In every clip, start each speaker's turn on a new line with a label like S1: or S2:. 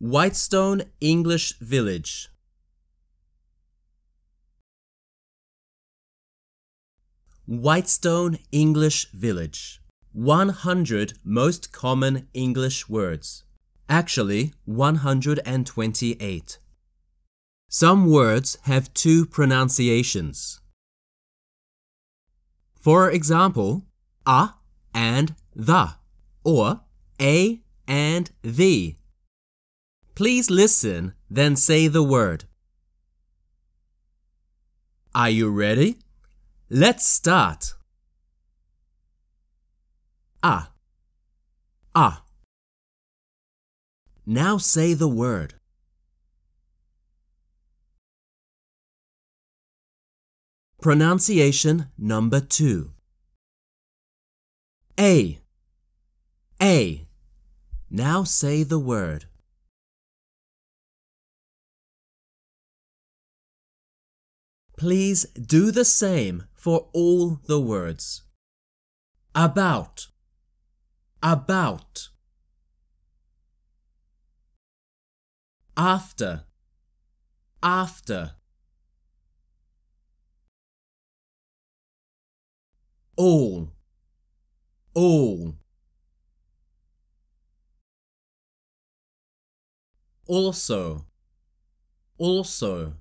S1: Whitestone English Village. Whitestone English Village. 100 most common English words. Actually, 128. Some words have two pronunciations. For example, a and the, or a and the Please listen, then say the word. Are you ready? Let's start. Ah. Ah. Now say the word. Pronunciation number two. A. A. Now say the word. Please do the same for all the words. About, about. After, after. All, all. Also, also.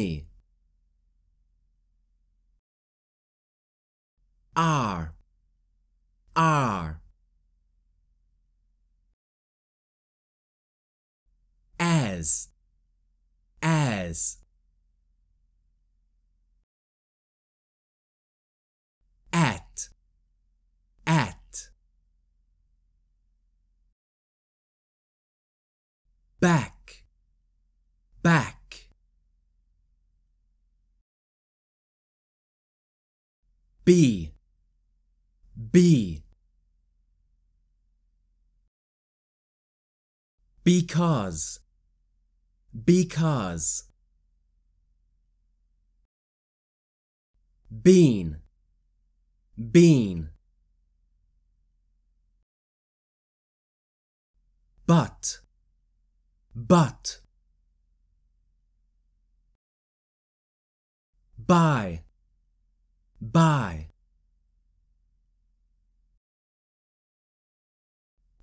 S1: many R. are as as B B because because bean bean but but by buy.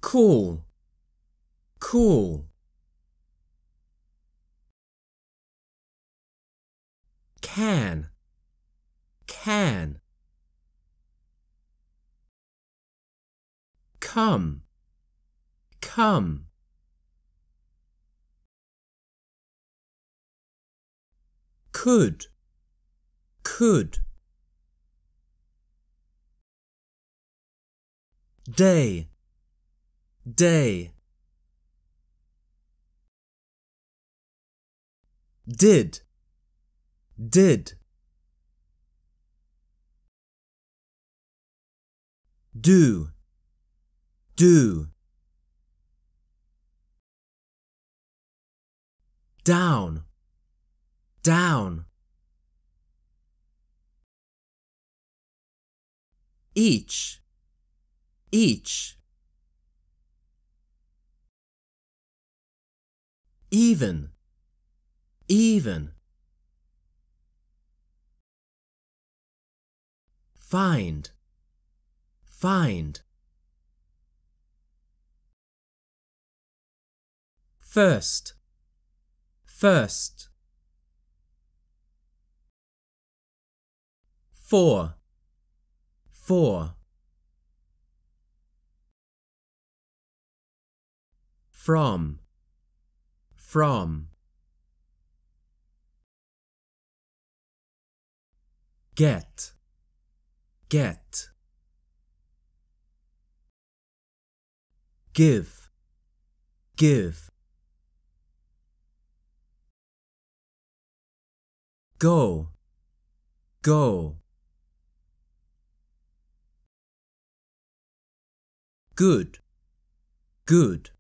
S1: Cool, cool. Can, can. Come, come. could could day day did did do do down down each each even even find find first first four four from from get get give give go go good good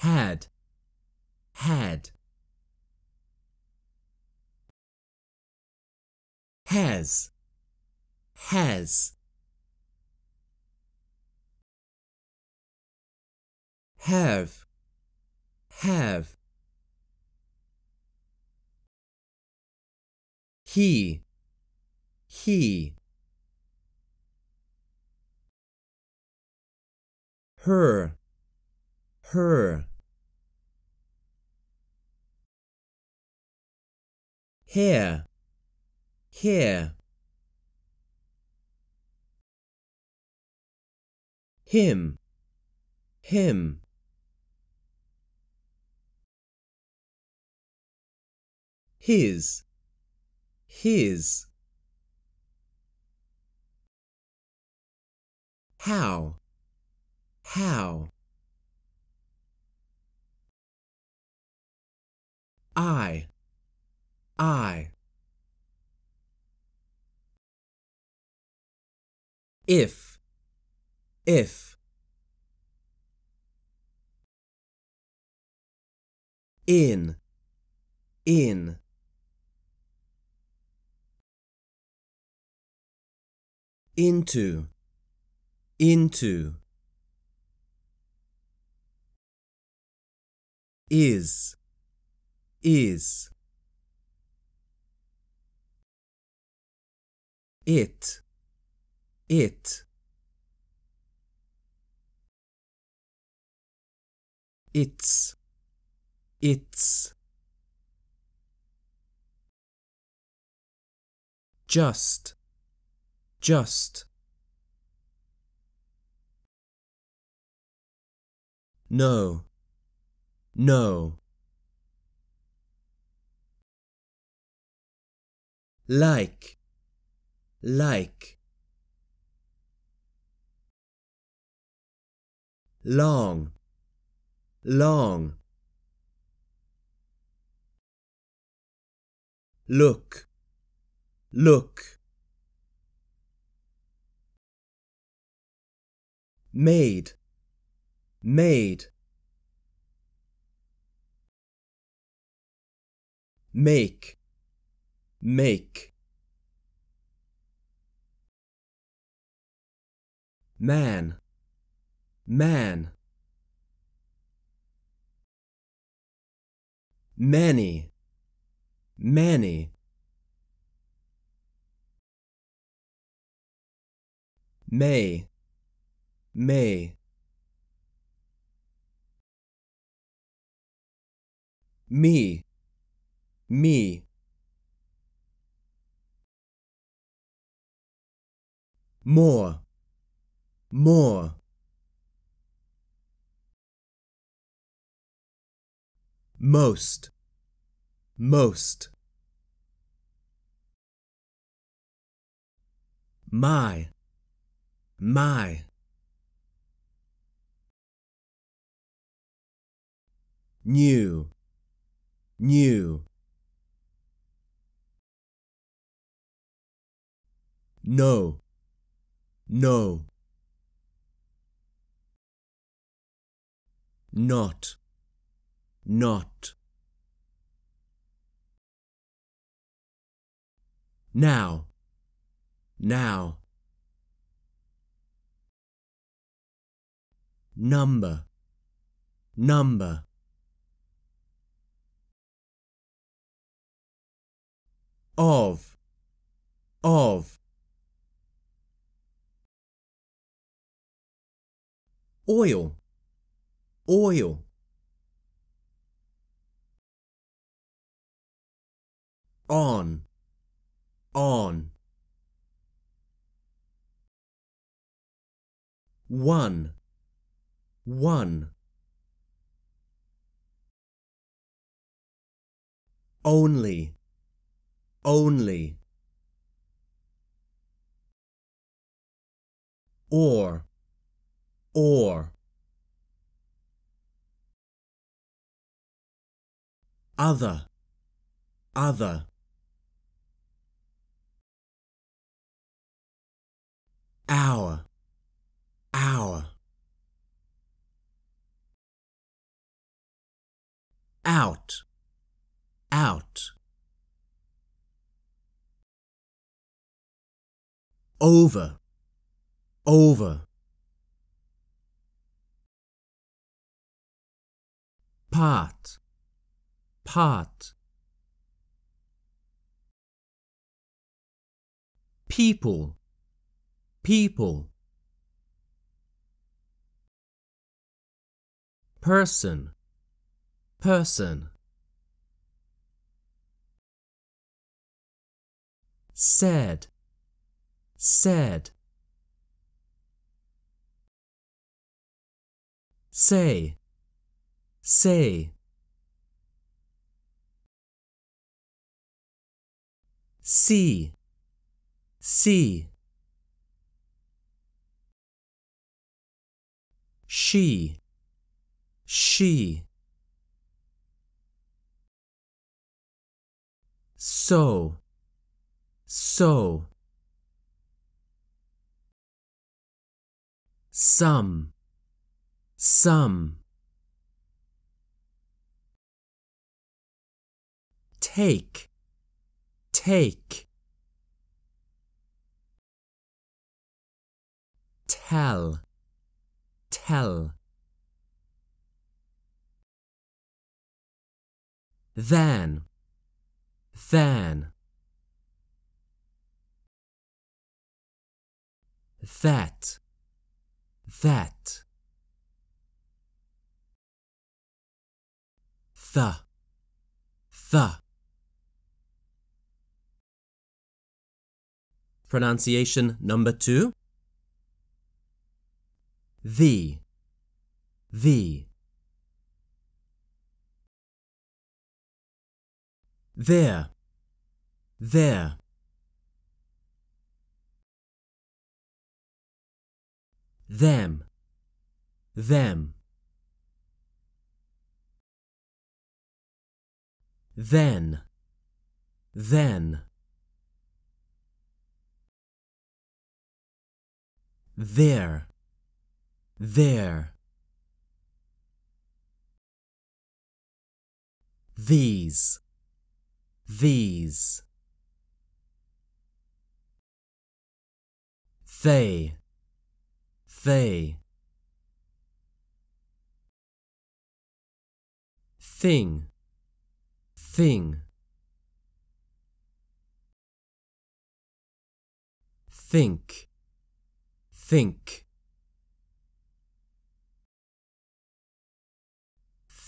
S1: had, had. Has, has. Have, have. He, he. her her here, here. Him, him. His, his. How, how. I, I. If, if. In, in. Into, into. Is, is. it it its its just just no no like like long long look look made made make make man, man. Many, many. May, may. Me, me. More, more most most my my new new no no not, not. Now, now. Number, number. Of, of. Oil, oil on on one one only only or or other, other. Hour, hour. Out, out. Over, over. part part people people person person said said say say C C She She So So Some Some Take Take. Tell. Tell. Then. Then. That. That. The. The. Pronunciation number two. The, the. There, there. Them, them. Then, then. there, there. These, these. They, they. Thing, thing. Think. Think.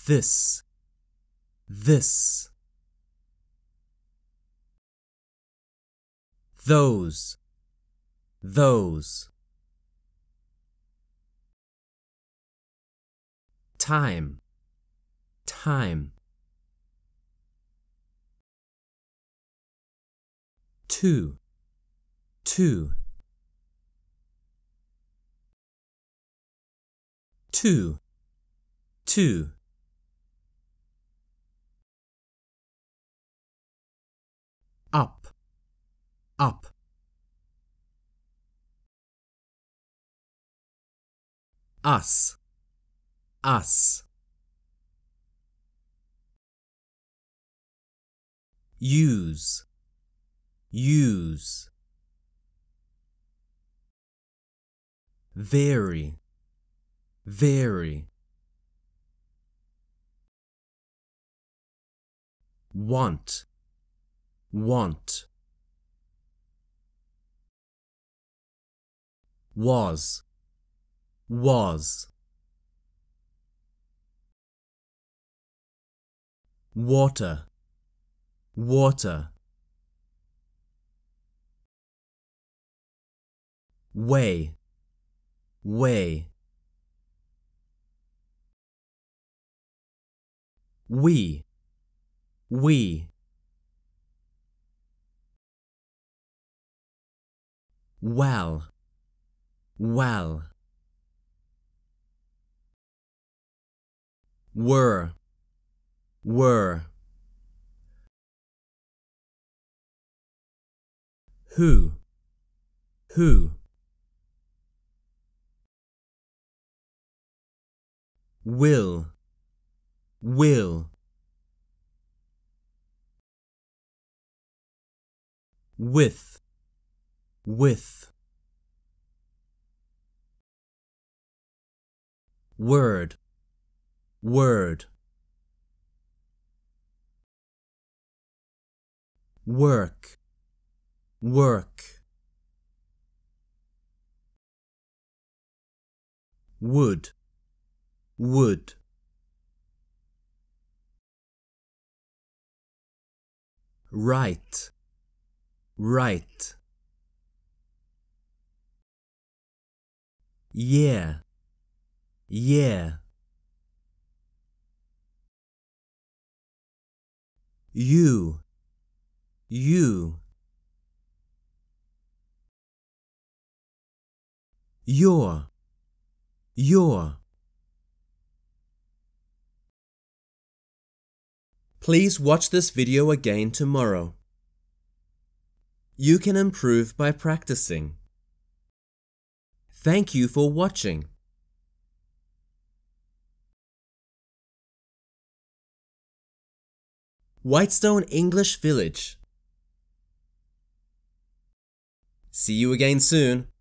S1: This. This. Those. Those. Time. Time. Two. Two. two, two. Up, up. Us, us. Use, use. Very, very. want want was was water water way way we we well well were were who who will will with with word word work work would would right right yeah yeah you you your your Please watch this video again tomorrow. You can improve by practicing. Thank you for watching. Whitestone English Village. See you again soon.